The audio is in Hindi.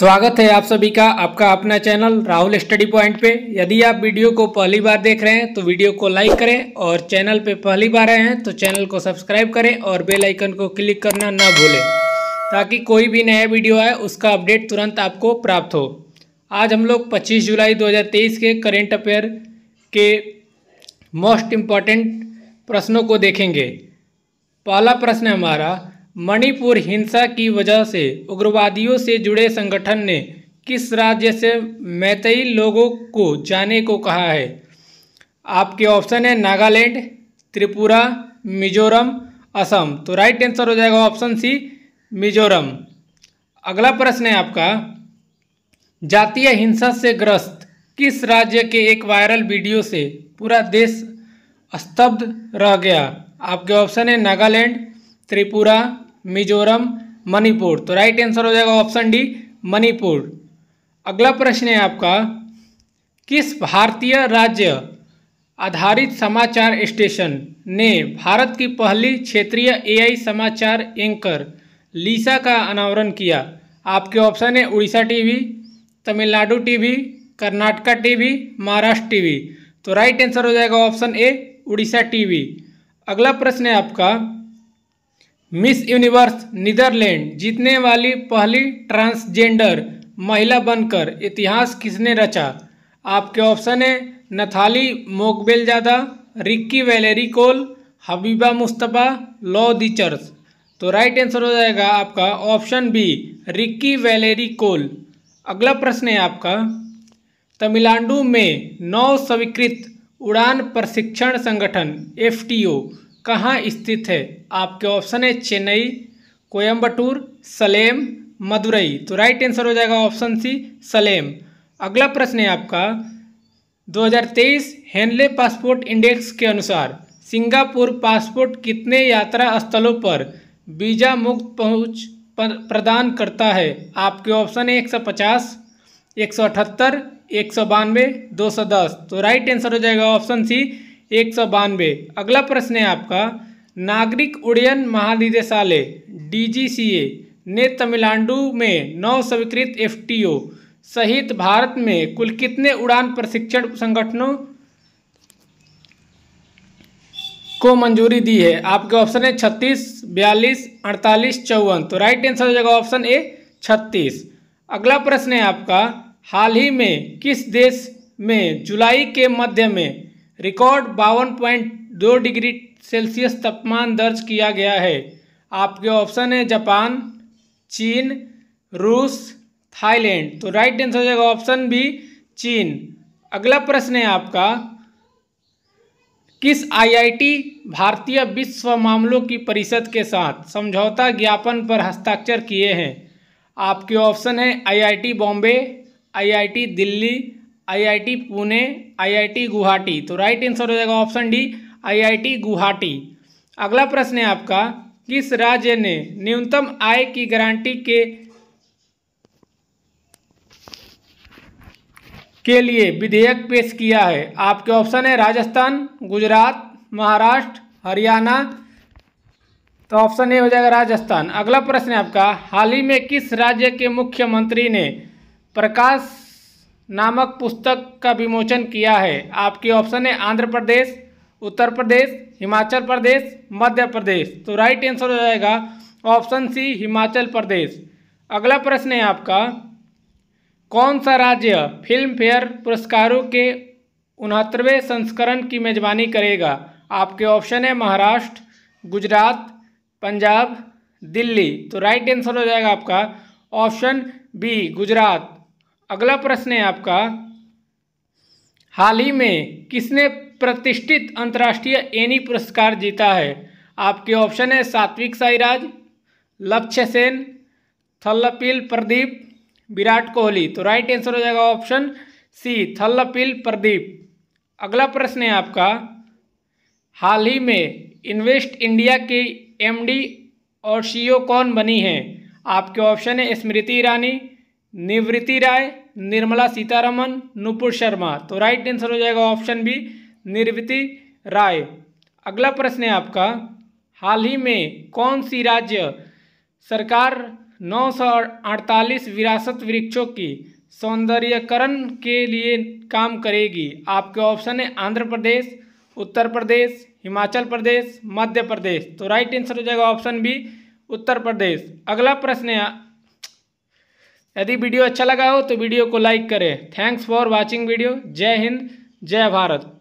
स्वागत है आप सभी का आपका अपना चैनल राहुल स्टडी पॉइंट पे यदि आप वीडियो को पहली बार देख रहे हैं तो वीडियो को लाइक करें और चैनल पे पहली बार आए हैं तो चैनल को सब्सक्राइब करें और बेल आइकन को क्लिक करना ना भूलें ताकि कोई भी नया वीडियो आए उसका अपडेट तुरंत आपको प्राप्त हो आज हम लोग पच्चीस जुलाई दो के करेंट अफेयर के मोस्ट इम्पॉर्टेंट प्रश्नों को देखेंगे पहला प्रश्न हमारा मणिपुर हिंसा की वजह से उग्रवादियों से जुड़े संगठन ने किस राज्य से मैतई लोगों को जाने को कहा है आपके ऑप्शन है नागालैंड त्रिपुरा मिजोरम असम तो राइट आंसर हो जाएगा ऑप्शन सी मिजोरम अगला प्रश्न है आपका जातीय हिंसा से ग्रस्त किस राज्य के एक वायरल वीडियो से पूरा देश स्तब्ध रह गया आपके ऑप्शन है नागालैंड त्रिपुरा मिजोरम मणिपुर तो राइट आंसर हो जाएगा ऑप्शन डी मणिपुर अगला प्रश्न है आपका किस भारतीय राज्य आधारित समाचार स्टेशन ने भारत की पहली क्षेत्रीय एआई समाचार एंकर लीसा का अनावरण किया आपके ऑप्शन है Orissa TV Tamil Nadu TV Karnataka TV Maharashtra TV तो राइट आंसर हो जाएगा ऑप्शन ए उड़ीसा टीवी अगला प्रश्न है आपका मिस यूनिवर्स नीदरलैंड जीतने वाली पहली ट्रांसजेंडर महिला बनकर इतिहास किसने रचा आपके ऑप्शन है Nathalie Mokbelzada Ricki Valerie Cole Habiba Mustafa लॉ दीचर्स तो राइट आंसर हो जाएगा आपका option B Ricki Valerie Cole अगला प्रश्न है आपका तमिलनाडु में नौ स्वीकृत उड़ान प्रशिक्षण संगठन एफ कहाँ स्थित है आपके ऑप्शन है चेन्नई कोयम्बटूर सलेम मदुरई तो राइट आंसर हो जाएगा ऑप्शन सी सलेम अगला प्रश्न है आपका 2023 हेनले पासपोर्ट इंडेक्स के अनुसार सिंगापुर पासपोर्ट कितने यात्रा स्थलों पर वीज़ा मुक्त पहुंच प्रदान करता है आपके ऑप्शन है एक सौ पचास एक सौ अठहत्तर एक सौ बानवे दो सौ दस तो राइट आंसर हो जाएगा ऑप्शन सी एक सौ बानवे अगला प्रश्न है आपका नागरिक उड्डयन महानिदेशालय डीजीसीए ने तमिलनाडु में नौ स्वीकृत एफटीओ सहित भारत में कुल कितने उड़ान प्रशिक्षण संगठनों को मंजूरी दी है आपके ऑप्शन है छत्तीस बयालीस अड़तालीस चौवन तो राइट आंसर हो जाएगा ऑप्शन ए छत्तीस अगला प्रश्न है आपका हाल ही में किस देश में जुलाई के मध्य में रिकॉर्ड बावन पॉइंट दो डिग्री सेल्सियस तापमान दर्ज किया गया है आपके ऑप्शन है जापान चीन रूस थाईलैंड तो राइट आंसर हो जाएगा ऑप्शन बी चीन अगला प्रश्न है आपका किस आईआईटी भारतीय विश्व मामलों की परिषद के साथ समझौता ज्ञापन पर हस्ताक्षर किए हैं आपके ऑप्शन है IIT Bombay IIT Delhi IIT Pune IIT Guwahati तो राइट आंसर हो जाएगा ऑप्शन डी आईआईटी गुवाहाटी अगला प्रश्न है आपका किस राज्य ने न्यूनतम आय की गारंटी के के लिए विधेयक पेश किया है आपके ऑप्शन है राजस्थान गुजरात महाराष्ट्र हरियाणा तो ऑप्शन ए हो जाएगा राजस्थान अगला प्रश्न है आपका हाल ही में किस राज्य के मुख्यमंत्री ने प्रकाश नामक पुस्तक का विमोचन किया है आपके ऑप्शन है आंध्र प्रदेश उत्तर प्रदेश हिमाचल प्रदेश मध्य प्रदेश तो राइट आंसर हो जाएगा ऑप्शन सी हिमाचल प्रदेश अगला प्रश्न है आपका कौन सा राज्य फिल्म फेयर पुरस्कारों के उनहत्तरवें संस्करण की मेजबानी करेगा आपके ऑप्शन है महाराष्ट्र गुजरात पंजाब दिल्ली तो राइट आंसर हो जाएगा आपका ऑप्शन बी गुजरात अगला प्रश्न है आपका हाल ही में किसने प्रतिष्ठित अंतर्राष्ट्रीय एनी पुरस्कार जीता है आपके ऑप्शन है सात्विक साईराज लक्ष्य सेन थल्लपिल प्रदीप विराट कोहली तो राइट आंसर हो जाएगा ऑप्शन सी थल्लपिल प्रदीप अगला प्रश्न है आपका हाल ही में इन्वेस्ट इंडिया की एमडी और सीईओ e कौन बनी है आपके ऑप्शन है स्मृति ईरानी निवृत्ति राय निर्मला सीतारमन नुपुर शर्मा तो राइट आंसर हो जाएगा ऑप्शन बी निवृत्ति राय अगला प्रश्न है आपका हाल ही में कौन सी राज्य सरकार नौ सौ अड़तालीस विरासत वृक्षों की सौंदर्यकरण के लिए काम करेगी आपके ऑप्शन है आंध्र प्रदेश उत्तर प्रदेश हिमाचल प्रदेश मध्य प्रदेश तो राइट आंसर हो जाएगा ऑप्शन बी उत्तर प्रदेश अगला प्रश्न है यदि वीडियो अच्छा लगा हो तो वीडियो को लाइक करें थैंक्स फॉर वॉचिंग वीडियो जय हिंद जय भारत